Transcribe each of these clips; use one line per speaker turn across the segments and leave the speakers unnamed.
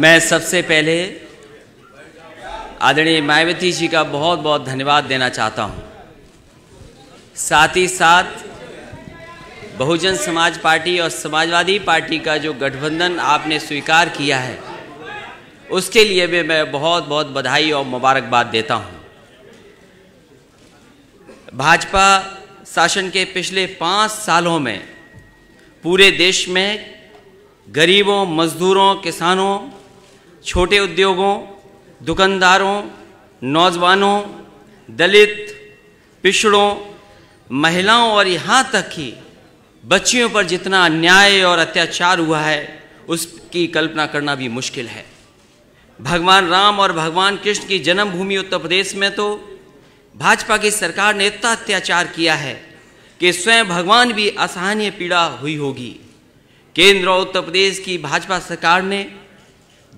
मैं सबसे पहले आदरणीय मायावती जी का बहुत बहुत धन्यवाद देना चाहता हूँ साथ ही साथ बहुजन समाज पार्टी और समाजवादी पार्टी का जो गठबंधन आपने स्वीकार किया है उसके लिए भी मैं बहुत बहुत बधाई और मुबारकबाद देता हूँ भाजपा शासन के पिछले पाँच सालों में पूरे देश में गरीबों मजदूरों किसानों छोटे उद्योगों दुकानदारों नौजवानों दलित पिछड़ों महिलाओं और यहाँ तक कि बच्चियों पर जितना अन्याय और अत्याचार हुआ है उसकी कल्पना करना भी मुश्किल है भगवान राम और भगवान कृष्ण की जन्मभूमि उत्तर प्रदेश में तो भाजपा की सरकार ने इतना अत्याचार किया है कि स्वयं भगवान भी असहनीय पीड़ा हुई होगी केंद्र और उत्तर प्रदेश की भाजपा सरकार ने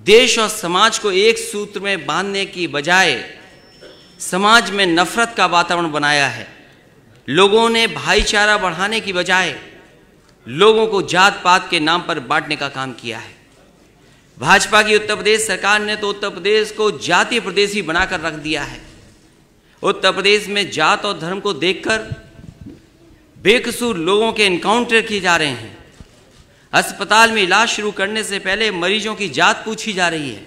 देश और समाज को एक सूत्र में बांधने की बजाय समाज में नफरत का वातावरण बनाया है लोगों ने भाईचारा बढ़ाने की बजाय लोगों को जात पात के नाम पर बांटने का काम किया है भाजपा की उत्तर प्रदेश सरकार ने तो उत्तर प्रदेश को जातीय प्रदेश ही बनाकर रख दिया है उत्तर प्रदेश में जात और धर्म को देखकर बेकसूर लोगों के इनकाउंटर किए जा रहे हैं अस्पताल में इलाज शुरू करने से पहले मरीजों की जात पूछी जा रही है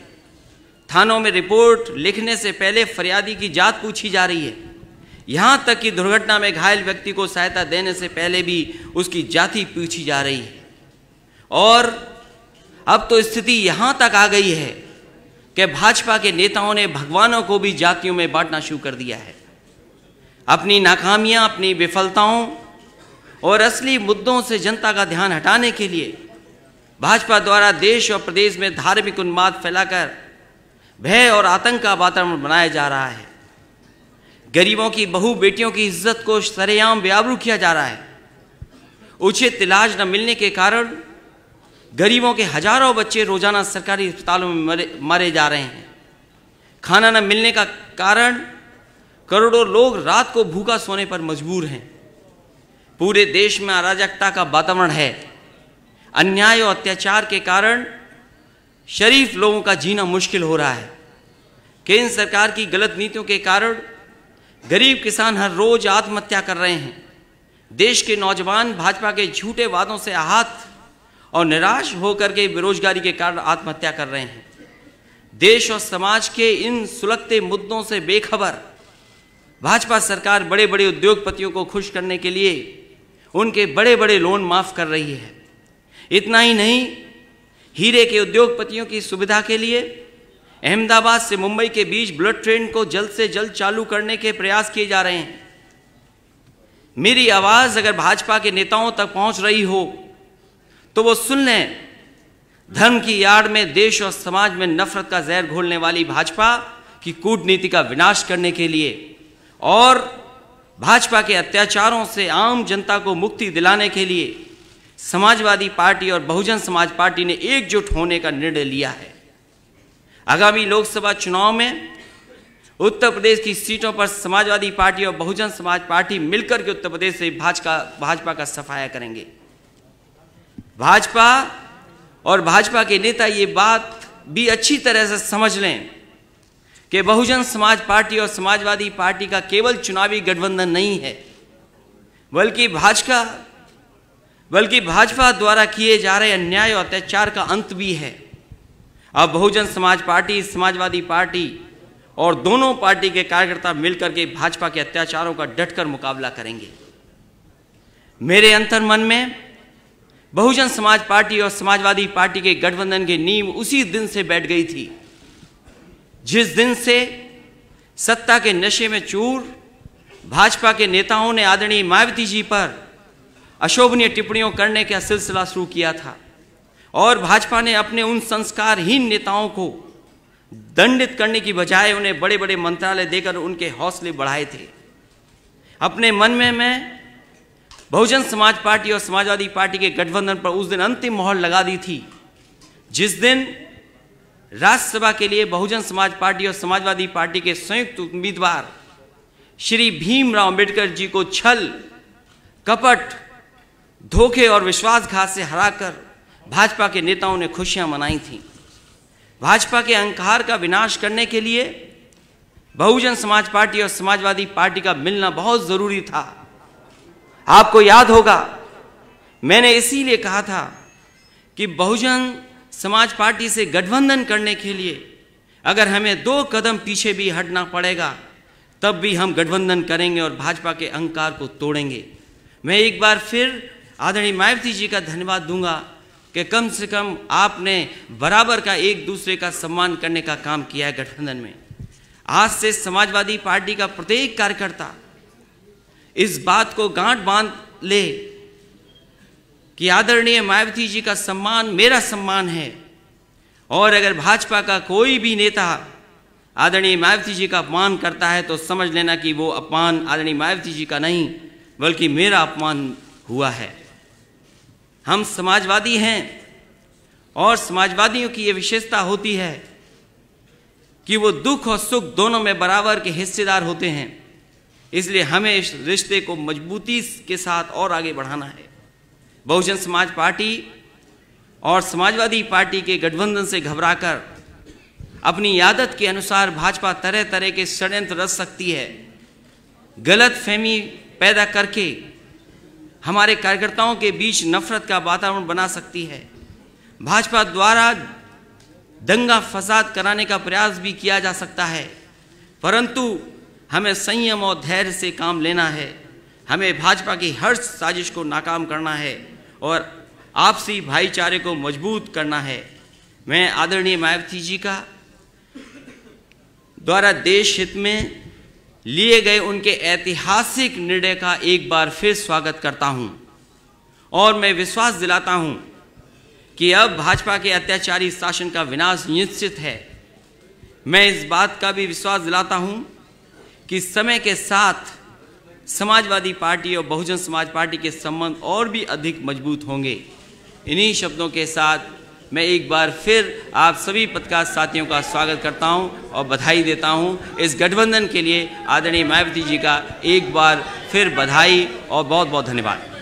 थानों में रिपोर्ट लिखने से पहले फरियादी की जात पूछी जा रही है यहाँ तक कि दुर्घटना में घायल व्यक्ति को सहायता देने से पहले भी उसकी जाति पूछी जा रही है और अब तो स्थिति यहाँ तक आ गई है कि भाजपा के नेताओं ने भगवानों को भी जातियों में बांटना शुरू कर दिया है अपनी नाकामियाँ अपनी विफलताओं और असली मुद्दों से जनता का ध्यान हटाने के लिए भाजपा द्वारा देश और प्रदेश में धार्मिक उन्माद फैलाकर भय और आतंक का वातावरण बनाया जा रहा है गरीबों की बहु बेटियों की इज्जत को सरेआम बेआबरू किया जा रहा है उचित इलाज न मिलने के कारण गरीबों के हजारों बच्चे रोजाना सरकारी अस्पतालों में मरे मारे जा रहे हैं खाना न मिलने का कारण करोड़ों लोग रात को भूखा सोने पर मजबूर हैं पूरे देश में अराजकता का वातावरण है अन्याय और अत्याचार के कारण शरीफ लोगों का जीना मुश्किल हो रहा है केंद्र सरकार की गलत नीतियों के कारण गरीब किसान हर रोज आत्महत्या कर रहे हैं देश के नौजवान भाजपा के झूठे वादों से आहत और निराश होकर के बेरोजगारी के कारण आत्महत्या कर रहे हैं देश और समाज के इन सुलगते मुद्दों से बेखबर भाजपा सरकार बड़े बड़े उद्योगपतियों को खुश करने के लिए उनके बड़े बड़े लोन माफ कर रही है इतना ही नहीं हीरे के उद्योगपतियों की सुविधा के लिए अहमदाबाद से मुंबई के बीच बुलेट ट्रेन को जल्द से जल्द चालू करने के प्रयास किए जा रहे हैं मेरी आवाज अगर भाजपा के नेताओं तक पहुंच रही हो तो वो सुन लें धर्म की याद में देश और समाज में नफरत का जहर घोलने वाली भाजपा की कूटनीति का विनाश करने के लिए और भाजपा के अत्याचारों से आम जनता को मुक्ति दिलाने के लिए समाजवादी पार्टी और बहुजन समाज पार्टी ने एकजुट होने का निर्णय लिया है आगामी लोकसभा चुनाव में उत्तर प्रदेश की सीटों पर समाजवादी पार्टी और बहुजन समाज पार्टी मिलकर के उत्तर प्रदेश से भाजपा भाजपा का सफाया करेंगे भाजपा और भाजपा के नेता ये बात भी अच्छी तरह से समझ लें कि बहुजन समाज पार्टी और समाजवादी पार्टी का केवल चुनावी गठबंधन नहीं है बल्कि भाजपा बल्कि भाजपा द्वारा किए जा रहे अन्याय और अत्याचार का अंत भी है अब बहुजन समाज पार्टी समाजवादी पार्टी और दोनों पार्टी के कार्यकर्ता मिलकर के भाजपा के अत्याचारों का डटकर मुकाबला करेंगे मेरे अंतर मन में बहुजन समाज पार्टी और समाजवादी पार्टी के गठबंधन की नींव उसी दिन से बैठ गई थी जिस दिन से सत्ता के नशे में चूर भाजपा के नेताओं ने आदरणीय मायावती जी पर अशोभनीय टिप्पणियों करने का सिलसिला शुरू किया था और भाजपा ने अपने उन संस्कारहीन नेताओं को दंडित करने की बजाय उन्हें बड़े बड़े मंत्रालय देकर उनके हौसले बढ़ाए थे अपने मन में मैं बहुजन समाज पार्टी और समाजवादी पार्टी के गठबंधन पर उस दिन अंतिम मोहर लगा दी थी जिस दिन राज्यसभा के लिए बहुजन समाज पार्टी और समाजवादी पार्टी के संयुक्त उम्मीदवार श्री भीमराव अंबेडकर जी को छल कपट धोखे और विश्वासघात से हराकर भाजपा के नेताओं ने खुशियां मनाई थी भाजपा के अंकार का विनाश करने के लिए बहुजन समाज पार्टी और समाजवादी पार्टी का मिलना बहुत ज़रूरी था आपको याद होगा मैंने इसीलिए कहा था कि बहुजन समाज पार्टी से गठबंधन करने के लिए अगर हमें दो कदम पीछे भी हटना पड़ेगा तब भी हम गठबंधन करेंगे और भाजपा के अहंकार को तोड़ेंगे मैं एक बार फिर आदरणीय मायावती जी का धन्यवाद दूंगा कि कम से कम आपने बराबर का एक दूसरे का सम्मान करने का काम किया है गठबंधन में आज से समाजवादी पार्टी का प्रत्येक कार्यकर्ता इस बात को गांठ बांध ले कि आदरणीय मायावती जी का सम्मान मेरा सम्मान है और अगर भाजपा का कोई भी नेता आदरणीय मायावती जी का अपमान करता है तो समझ लेना कि वो अपमान आदरणीय मायावती जी का नहीं बल्कि मेरा अपमान हुआ है हम समाजवादी हैं और समाजवादियों की ये विशेषता होती है कि वो दुख और सुख दोनों में बराबर के हिस्सेदार होते हैं इसलिए हमें इस रिश्ते को मजबूती के साथ और आगे बढ़ाना है बहुजन समाज पार्टी और समाजवादी पार्टी के गठबंधन से घबराकर अपनी आदत के अनुसार भाजपा तरह तरह के षड्यंत्र रच सकती है गलत फहमी पैदा करके हमारे कार्यकर्ताओं के बीच नफरत का वातावरण बना सकती है भाजपा द्वारा दंगा फसाद कराने का प्रयास भी किया जा सकता है परंतु हमें संयम और धैर्य से काम लेना है हमें भाजपा की हर साजिश को नाकाम करना है और आपसी भाईचारे को मजबूत करना है मैं आदरणीय मायावती जी का द्वारा देश हित में लिए गए उनके ऐतिहासिक निर्णय का एक बार फिर स्वागत करता हूं और मैं विश्वास दिलाता हूं कि अब भाजपा के अत्याचारी शासन का विनाश निश्चित है मैं इस बात का भी विश्वास दिलाता हूं कि समय के साथ समाजवादी पार्टी और बहुजन समाज पार्टी के संबंध और भी अधिक मजबूत होंगे इन्हीं शब्दों के साथ मैं एक बार फिर आप सभी पत्रकार साथियों का स्वागत करता हूं और बधाई देता हूं इस गठबंधन के लिए आदरणीय मायावती जी का एक बार फिर बधाई और बहुत बहुत धन्यवाद